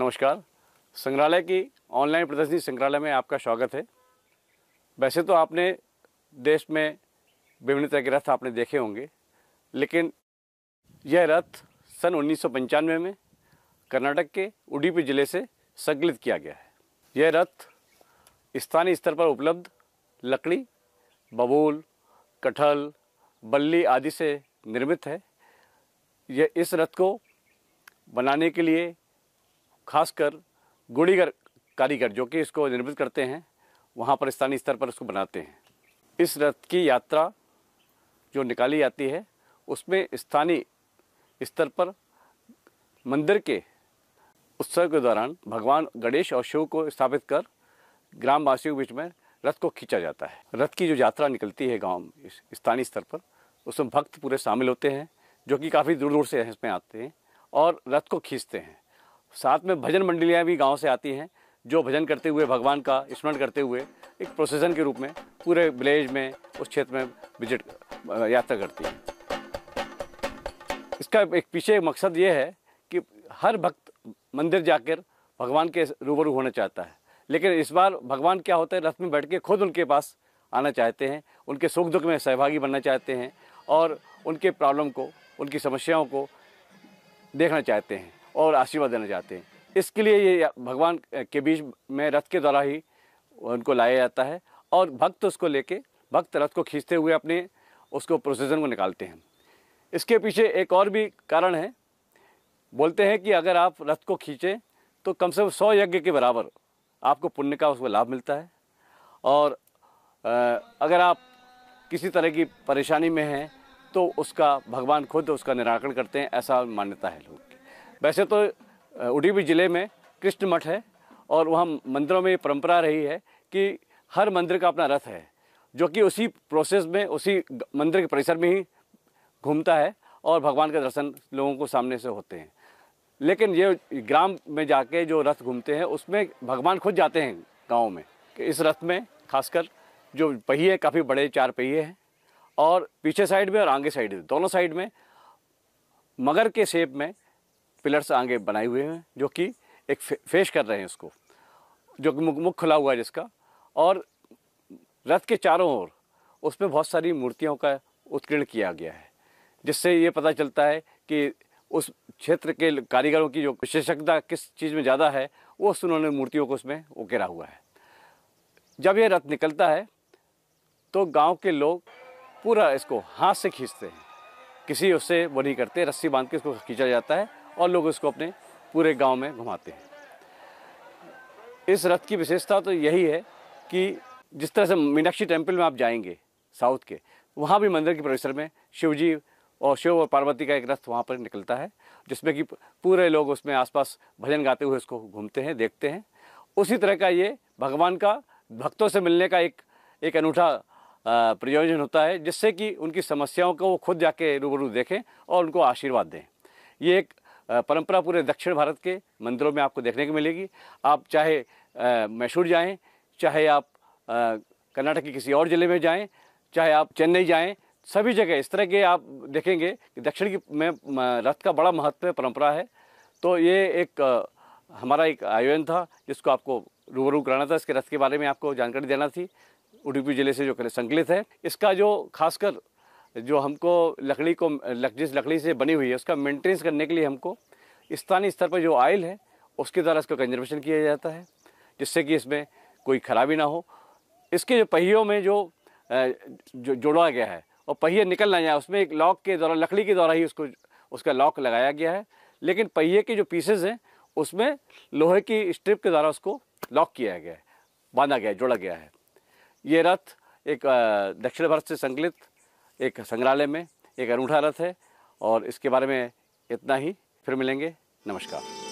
नमस्कार संग्रहालय की ऑनलाइन प्रदर्शनी संग्रहालय में आपका स्वागत है वैसे तो आपने देश में विभिन्न तरह के रथ आपने देखे होंगे लेकिन यह रथ सन उन्नीस में कर्नाटक के उडीपी जिले से संकलित किया गया है यह रथ स्थानीय स्तर पर उपलब्ध लकड़ी बबूल कटहल बल्ली आदि से निर्मित है यह इस रथ को बनाने के लिए खासकर गुड़ीगर कारीगर जो कि इसको निर्मित करते हैं वहाँ पर स्थानीय स्तर पर इसको बनाते हैं इस रथ की यात्रा जो निकाली जाती है उसमें स्थानीय स्तर पर मंदिर के उत्सव के दौरान भगवान गणेश और शिव को स्थापित कर ग्रामवासियों के बीच में रथ को खींचा जाता है रथ की जो यात्रा निकलती है गांव स्थानीय स्तर पर उसमें भक्त पूरे शामिल होते हैं जो कि काफ़ी दूर दूर से इसमें आते हैं और रथ को खींचते हैं साथ में भजन मंडलियाँ भी गाँव से आती हैं जो भजन करते हुए भगवान का स्मरण करते हुए एक प्रोसेसन के रूप में पूरे विलेज में उस क्षेत्र में विजिट यात्रा करती है इसका एक पीछे मकसद ये है कि हर भक्त मंदिर जाकर भगवान के रूबरू होना चाहता है लेकिन इस बार भगवान क्या होता है रथ में बैठ के खुद उनके पास आना चाहते हैं उनके सुख दुख में सहभागी बनना चाहते हैं और उनके प्रॉब्लम को उनकी समस्याओं को देखना चाहते हैं और आशीर्वाद देना चाहते हैं इसके लिए ये भगवान के बीच में रथ के द्वारा ही उनको लाया जाता है और भक्त उसको लेके भक्त रथ को खींचते हुए अपने उसको प्रोसेसन को निकालते हैं इसके पीछे एक और भी कारण है बोलते हैं कि अगर आप रथ को खींचें तो कम से कम सौ यज्ञ के बराबर आपको पुण्य का उसमें लाभ मिलता है और अगर आप किसी तरह की परेशानी में हैं तो उसका भगवान खुद उसका निराकरण करते हैं ऐसा मान्यता है लोग वैसे तो उडीपी ज़िले में कृष्ण मठ है और वहाँ मंदिरों में परंपरा रही है कि हर मंदिर का अपना रथ है जो कि उसी प्रोसेस में उसी मंदिर के परिसर में ही घूमता है और भगवान के दर्शन लोगों को सामने से होते हैं लेकिन ये ग्राम में जाके जो रथ घूमते हैं उसमें भगवान खुद जाते हैं गाँव में कि इस रथ में खासकर जो पहिए काफ़ी बड़े चार पहिए हैं और पीछे साइड में और आगे साइड में दोनों साइड में मगर के शेप में पिलर्स आगे बनाए हुए हैं जो कि एक फे, फेश कर रहे हैं उसको जो कि मुख खुला हुआ है जिसका और रथ के चारों ओर उसमें बहुत सारी मूर्तियों का उत्कीर्ण किया गया है जिससे ये पता चलता है कि उस क्षेत्र के कारीगरों की जो विशेषज्ञता किस चीज़ में ज़्यादा है वो उन्होंने मूर्तियों को उसमें उकेरा हुआ है जब ये रथ निकलता है तो गांव के लोग पूरा इसको हाथ से खींचते हैं किसी उससे वो नहीं करते रस्सी बांध के इसको खींचा जाता है और लोग उसको अपने पूरे गांव में घुमाते हैं इस रथ की विशेषता तो यही है कि जिस तरह से मीनाक्षी टेम्पल में आप जाएंगे साउथ के वहाँ भी मंदिर के परिसर में शिवजी और शिव और पार्वती का एक रथ वहाँ पर निकलता है जिसमें कि पूरे लोग उसमें आसपास भजन गाते हुए उसको घूमते हैं देखते हैं उसी तरह का ये भगवान का भक्तों से मिलने का एक एक अनूठा प्रयोजन होता है जिससे कि उनकी समस्याओं को वो खुद जाके रूबरू देखें और उनको आशीर्वाद दें ये एक परंपरा पूरे दक्षिण भारत के मंदिरों में आपको देखने को मिलेगी आप चाहे मैसूर जाएं चाहे आप कर्नाटक के किसी और ज़िले में जाएं चाहे आप चेन्नई जाएं सभी जगह इस तरह के आप देखेंगे कि दक्षिण की में रथ का बड़ा महत्व परंपरा है तो ये एक हमारा एक आयोजन था जिसको आपको रूबरू कराना था इसके रथ के बारे में आपको जानकारी देना थी उडुपी ज़िले से जो संकलित है इसका जो खासकर जो हमको लकड़ी को लक, जिस लकड़ी से बनी हुई है उसका मेंटेनेंस करने के लिए हमको स्थानीय स्तर पर जो ऑयल है उसके द्वारा इसका कंजर्वेशन किया जाता है जिससे कि इसमें कोई खराबी ना हो इसके जो पहियों में जो जो जोड़ा गया है और पहिए निकल ना जाए उसमें एक लॉक के द्वारा लकड़ी के द्वारा ही उसको उसका लॉक लगाया गया है लेकिन पहिए के जो पीसेज हैं उसमें लोहे की स्ट्रिप के द्वारा उसको लॉक किया गया है बांधा गया है जोड़ा गया है ये रथ एक दक्षिण भारत से संकलित एक संग्रहालय में एक अनूठा रथ है और इसके बारे में इतना ही फिर मिलेंगे नमस्कार